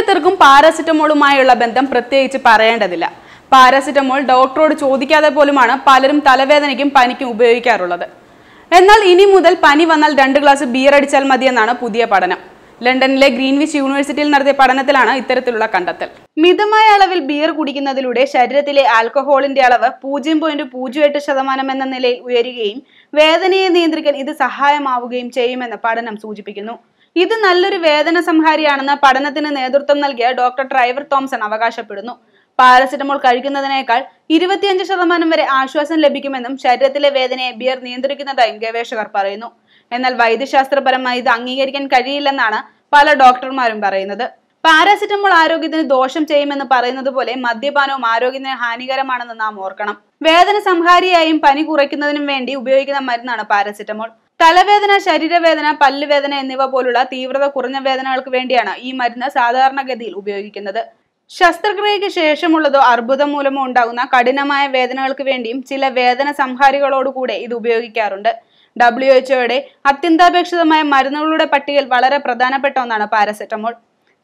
ഓരോരുത്തർക്കും പാരസിറ്റമോളുമായുള്ള ബന്ധം പ്രത്യേകിച്ച് പറയേണ്ടതില്ല പാരസിറ്റമോൾ ഡോക്ടറോട് ചോദിക്കാതെ പോലുമാണ് പലരും തലവേദനയ്ക്കും പനിക്കും ഉപയോഗിക്കാറുള്ളത് എന്നാൽ ഇനി മുതൽ പനി വന്നാൽ രണ്ട് ഗ്ലാസ് ബിയർ അടിച്ചാൽ മതിയെന്നാണ് പുതിയ പഠനം ലണ്ടനിലെ ഗ്രീൻവിച്ച് യൂണിവേഴ്സിറ്റിയിൽ നടത്തിയ പഠനത്തിലാണ് ഇത്തരത്തിലുള്ള കണ്ടെത്തൽ മിതമായ അളവിൽ ബിയർ കുടിക്കുന്നതിലൂടെ ശരീരത്തിലെ ആൽക്കഹോളിന്റെ അളവ് പൂജ്യം പോയിന്റ് പൂജ്യം എട്ട് ശതമാനം എന്ന നിലയിൽ ഉയരുകയും വേദനയെ നിയന്ത്രിക്കാൻ ഇത് സഹായമാവുകയും ചെയ്യുമെന്ന് പഠനം സൂചിപ്പിക്കുന്നു ഇത് നല്ലൊരു വേദന സംഹാരിയാണെന്ന് പഠനത്തിന് നേതൃത്വം നൽകിയ ഡോക്ടർ ഡ്രൈവർ തോംസൺ അവകാശപ്പെടുന്നു പാരസിറ്റമോൾ കഴിക്കുന്നതിനേക്കാൾ ഇരുപത്തിയഞ്ച് ശതമാനം വരെ ആശ്വാസം ലഭിക്കുമെന്നും ശരീരത്തിലെ വേദനയെ ബിയർ നിയന്ത്രിക്കുന്നതായും ഗവേഷകർ പറയുന്നു എന്നാൽ വൈദ്യശാസ്ത്രപരമായി ഇത് അംഗീകരിക്കാൻ കഴിയില്ലെന്നാണ് പല ഡോക്ടർമാരും പറയുന്നത് പാരാസിറ്റമോൾ ആരോഗ്യത്തിന് ദോഷം ചെയ്യുമെന്ന് പറയുന്നത് പോലെ മദ്യപാനവും ആരോഗ്യത്തിന് ഹാനികരമാണെന്ന് നാം ഓർക്കണം വേദന സംഹാരിയായും പനി കുറയ്ക്കുന്നതിനും വേണ്ടി ഉപയോഗിക്കുന്ന മരുന്നാണ് പാരസിറ്റമോൾ തലവേദന ശരീരവേദന പല്ലുവേദന എന്നിവ പോലുള്ള തീവ്രത കുറഞ്ഞ വേദനകൾക്ക് വേണ്ടിയാണ് ഈ മരുന്ന് സാധാരണഗതിയിൽ ഉപയോഗിക്കുന്നത് ശസ്ത്രക്രിയയ്ക്ക് ശേഷമുള്ളതോ അർബുദം മൂലമോ ഉണ്ടാകുന്ന കഠിനമായ വേദനകൾക്ക് വേണ്ടിയും ചില വേദന സംഹാരികളോടുകൂടെ ഇത് ഉപയോഗിക്കാറുണ്ട് ഡബ്ല്യു എച്ച്ഒയുടെ അത്യന്താപേക്ഷിതമായ മരുന്നുകളുടെ പട്ടികയിൽ വളരെ പ്രധാനപ്പെട്ട ഒന്നാണ് പാരസെറ്റമോൾ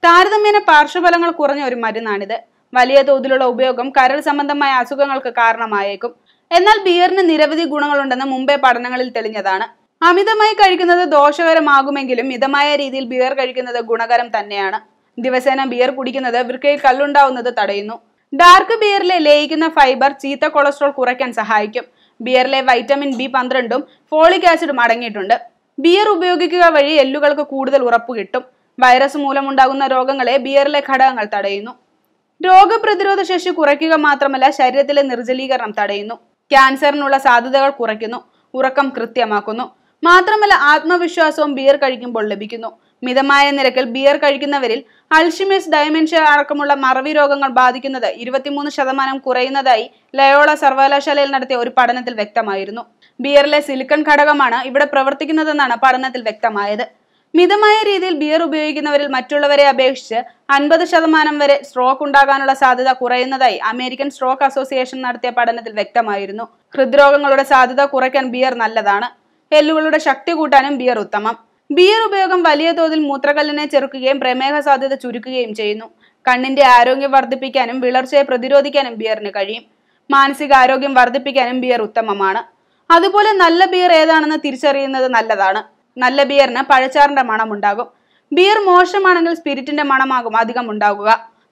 താരതമ്യേന പാർശ്വഫലങ്ങൾ കുറഞ്ഞ ഒരു മരുന്നാണിത് വലിയ തോതിലുള്ള ഉപയോഗം കരൾ സംബന്ധമായ അസുഖങ്ങൾക്ക് കാരണമായേക്കും എന്നാൽ ബിയറിന് നിരവധി ഗുണങ്ങളുണ്ടെന്ന് മുമ്പേ പഠനങ്ങളിൽ തെളിഞ്ഞതാണ് അമിതമായി കഴിക്കുന്നത് ദോഷകരമാകുമെങ്കിലും മിതമായ രീതിയിൽ ബിയർ കഴിക്കുന്നത് ഗുണകരം തന്നെയാണ് ദിവസേന ബിയർ കുടിക്കുന്നത് വൃക്കയിൽ കല്ലുണ്ടാവുന്നത് തടയുന്നു ഡാർക്ക് ബിയറിലെ ലയിക്കുന്ന ഫൈബർ ചീത്ത കൊളസ്ട്രോൾ കുറയ്ക്കാൻ സഹായിക്കും ബിയറിലെ വൈറ്റമിൻ ബി പന്ത്രണ്ടും ഫോളിക് ആസിഡും അടങ്ങിയിട്ടുണ്ട് ബിയർ ഉപയോഗിക്കുക വഴി എല്ലുകൾക്ക് കൂടുതൽ ഉറപ്പ് കിട്ടും വൈറസ് മൂലമുണ്ടാകുന്ന രോഗങ്ങളെ ബിയറിലെ ഘടകങ്ങൾ തടയുന്നു രോഗപ്രതിരോധ ശേഷി കുറയ്ക്കുക മാത്രമല്ല ശരീരത്തിലെ നിർജ്ജലീകരണം തടയുന്നു ക്യാൻസറിനുള്ള സാധ്യതകൾ കുറയ്ക്കുന്നു ഉറക്കം കൃത്യമാക്കുന്നു മാത്രമല്ല ആത്മവിശ്വാസവും ബിയർ കഴിക്കുമ്പോൾ ലഭിക്കുന്നു മിതമായ നിരക്കിൽ ബിയർ കഴിക്കുന്നവരിൽ അൾഷിമേഴ്സ് ഡയമെൻഷ്യ അടക്കമുള്ള മറവി രോഗങ്ങൾ ബാധിക്കുന്നത് ഇരുപത്തിമൂന്ന് ശതമാനം കുറയുന്നതായി ലയോള സർവകലാശാലയിൽ നടത്തിയ ഒരു പഠനത്തിൽ വ്യക്തമായിരുന്നു ബിയറിലെ സിലിക്കൺ ഘടകമാണ് ഇവിടെ പ്രവർത്തിക്കുന്നതെന്നാണ് പഠനത്തിൽ വ്യക്തമായത് മിതമായ രീതിയിൽ ബിയർ ഉപയോഗിക്കുന്നവരിൽ മറ്റുള്ളവരെ അപേക്ഷിച്ച് അൻപത് ശതമാനം വരെ സ്ട്രോക്ക് ഉണ്ടാകാനുള്ള സാധ്യത കുറയുന്നതായി അമേരിക്കൻ സ്ട്രോക്ക് അസോസിയേഷൻ നടത്തിയ പഠനത്തിൽ വ്യക്തമായിരുന്നു ഹൃദ്രോഗങ്ങളുടെ സാധ്യത കുറയ്ക്കാൻ ബിയർ നല്ലതാണ് എല്ലുകളുടെ ശക്തി കൂട്ടാനും ബിയർ ഉത്തമം ബിയർ ഉപയോഗം വലിയ തോതിൽ മൂത്രകല്ലിനെ ചെറുക്കുകയും പ്രമേഹ സാധ്യത ചുരുക്കുകയും ചെയ്യുന്നു കണ്ണിന്റെ ആരോഗ്യം വർദ്ധിപ്പിക്കാനും വിളർച്ചയെ പ്രതിരോധിക്കാനും ബിയറിന് കഴിയും ആരോഗ്യം വർദ്ധിപ്പിക്കാനും ബിയർ ഉത്തമമാണ് അതുപോലെ നല്ല ബിയർ ഏതാണെന്ന് തിരിച്ചറിയുന്നത് നല്ലതാണ് നല്ല ബിയറിന് പഴച്ചാറിന്റെ ഉണ്ടാകും ബിയർ മോശമാണെങ്കിൽ സ്പിരിറ്റിന്റെ മണമാകും അധികം ഉണ്ടാകുക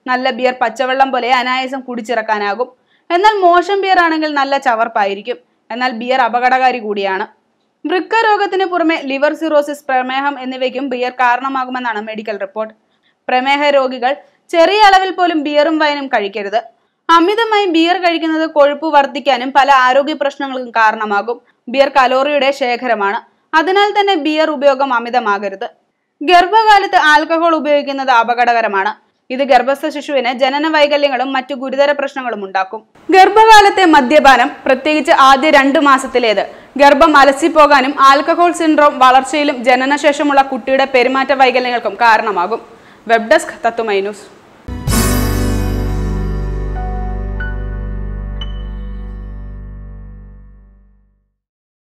നല്ല ബിയർ പച്ചവെള്ളം പോലെ അനായാസം കുടിച്ചിറക്കാനാകും എന്നാൽ മോശം ബിയർ ആണെങ്കിൽ നല്ല ചവർപ്പായിരിക്കും എന്നാൽ ബിയർ അപകടകാരി കൂടിയാണ് വൃക്ക രോഗത്തിന് പുറമെ ലിവർ സിറോസിസ് പ്രമേഹം എന്നിവയ്ക്കും ബിയർ കാരണമാകുമെന്നാണ് മെഡിക്കൽ റിപ്പോർട്ട് പ്രമേഹ രോഗികൾ ചെറിയ അളവിൽ പോലും ബിയറും വൈനും കഴിക്കരുത് അമിതമായി ബിയർ കഴിക്കുന്നത് കൊഴുപ്പ് വർദ്ധിക്കാനും പല ആരോഗ്യ പ്രശ്നങ്ങൾക്കും കാരണമാകും ബിയർ കലോറിയുടെ ശേഖരമാണ് അതിനാൽ തന്നെ ബിയർ ഉപയോഗം അമിതമാകരുത് ഗർഭകാലത്ത് ആൽക്കഹോൾ ഉപയോഗിക്കുന്നത് അപകടകരമാണ് ഇത് ഗർഭസ്ഥ ശിശുവിന് ജനന വൈകല്യങ്ങളും മറ്റു ഗുരുതര പ്രശ്നങ്ങളും ഉണ്ടാക്കും ഗർഭകാലത്തെ മദ്യപാനം പ്രത്യേകിച്ച് ആദ്യ രണ്ടു മാസത്തിലേത് ഗർഭം അലസിപ്പോകാനും ആൽക്കഹോൾ സിൻഡ്രോം വളർച്ചയിലും ജനനശേഷമുള്ള കുട്ടിയുടെ പെരുമാറ്റ വൈകല്യങ്ങൾക്കും കാരണമാകും വെബ് ഡെസ്ക് തത്തുമൈ